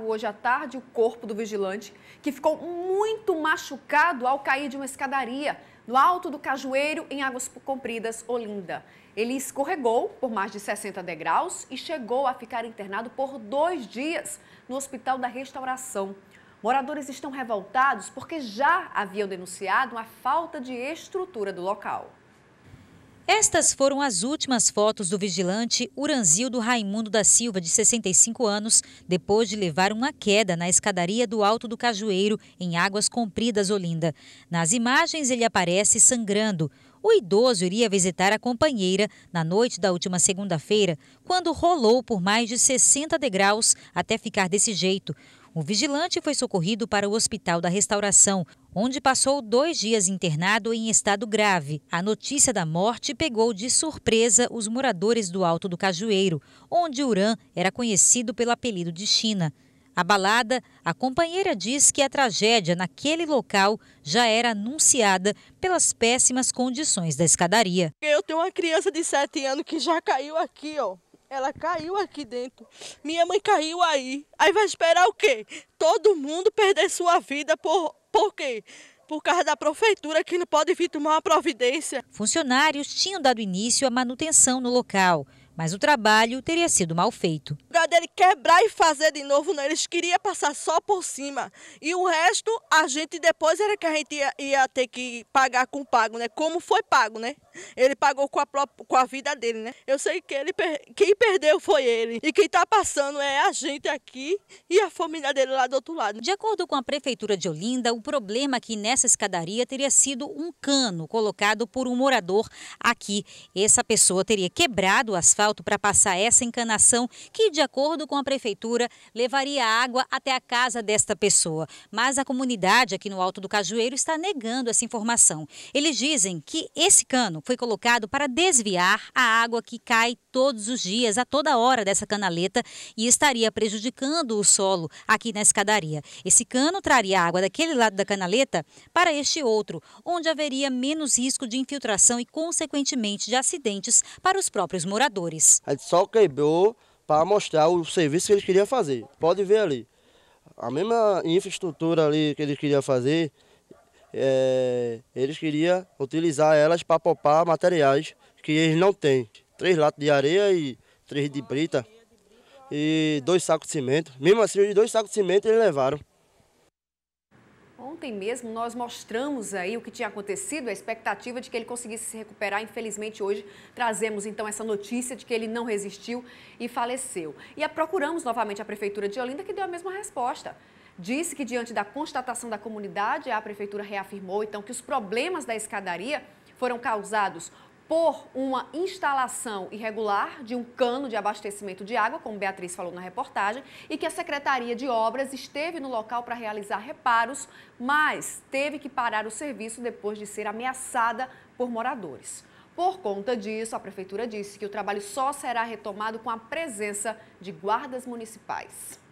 hoje à tarde o corpo do vigilante, que ficou muito machucado ao cair de uma escadaria no alto do Cajueiro, em Águas Compridas, Olinda. Ele escorregou por mais de 60 degraus e chegou a ficar internado por dois dias no Hospital da Restauração. Moradores estão revoltados porque já haviam denunciado a falta de estrutura do local. Estas foram as últimas fotos do vigilante Uranzildo Raimundo da Silva, de 65 anos, depois de levar uma queda na escadaria do Alto do Cajueiro, em Águas Compridas, Olinda. Nas imagens, ele aparece sangrando. O idoso iria visitar a companheira na noite da última segunda-feira, quando rolou por mais de 60 degraus até ficar desse jeito. O vigilante foi socorrido para o Hospital da Restauração, onde passou dois dias internado em estado grave. A notícia da morte pegou de surpresa os moradores do Alto do Cajueiro, onde Urã era conhecido pelo apelido de China. Abalada, a companheira diz que a tragédia naquele local já era anunciada pelas péssimas condições da escadaria. Eu tenho uma criança de 7 anos que já caiu aqui, ó. Ela caiu aqui dentro. Minha mãe caiu aí. Aí vai esperar o quê? Todo mundo perder sua vida por, por quê? Por causa da prefeitura que não pode vir tomar uma providência. Funcionários tinham dado início à manutenção no local mas o trabalho teria sido mal feito. O lugar dele quebrar e fazer de novo, né? eles queriam passar só por cima. E o resto, a gente depois era que a gente ia, ia ter que pagar com pago, né? Como foi pago, né? Ele pagou com a, com a vida dele, né? Eu sei que ele, quem perdeu foi ele. E quem está passando é a gente aqui e a família dele lá do outro lado. De acordo com a Prefeitura de Olinda, o problema aqui nessa escadaria teria sido um cano colocado por um morador aqui. Essa pessoa teria quebrado o asfalto asfalto para passar essa encanação que, de acordo com a prefeitura, levaria água até a casa desta pessoa. Mas a comunidade aqui no Alto do Cajueiro está negando essa informação. Eles dizem que esse cano foi colocado para desviar a água que cai todos os dias, a toda hora dessa canaleta e estaria prejudicando o solo aqui na escadaria. Esse cano traria água daquele lado da canaleta para este outro, onde haveria menos risco de infiltração e, consequentemente, de acidentes para os próprios moradores. Soares. A gente só quebrou para mostrar o serviço que eles queriam fazer. Pode ver ali. A mesma infraestrutura ali que eles queriam fazer, é, eles queriam utilizar elas para poupar materiais que eles não têm. Três latas de areia e três de brita e dois sacos de cimento. Mesmo assim, os dois sacos de cimento eles levaram. Ontem mesmo nós mostramos aí o que tinha acontecido, a expectativa de que ele conseguisse se recuperar. Infelizmente, hoje trazemos então essa notícia de que ele não resistiu e faleceu. E a procuramos novamente a Prefeitura de Olinda, que deu a mesma resposta disse que diante da constatação da comunidade, a prefeitura reafirmou então que os problemas da escadaria foram causados por uma instalação irregular de um cano de abastecimento de água, como Beatriz falou na reportagem, e que a Secretaria de Obras esteve no local para realizar reparos, mas teve que parar o serviço depois de ser ameaçada por moradores. Por conta disso, a prefeitura disse que o trabalho só será retomado com a presença de guardas municipais.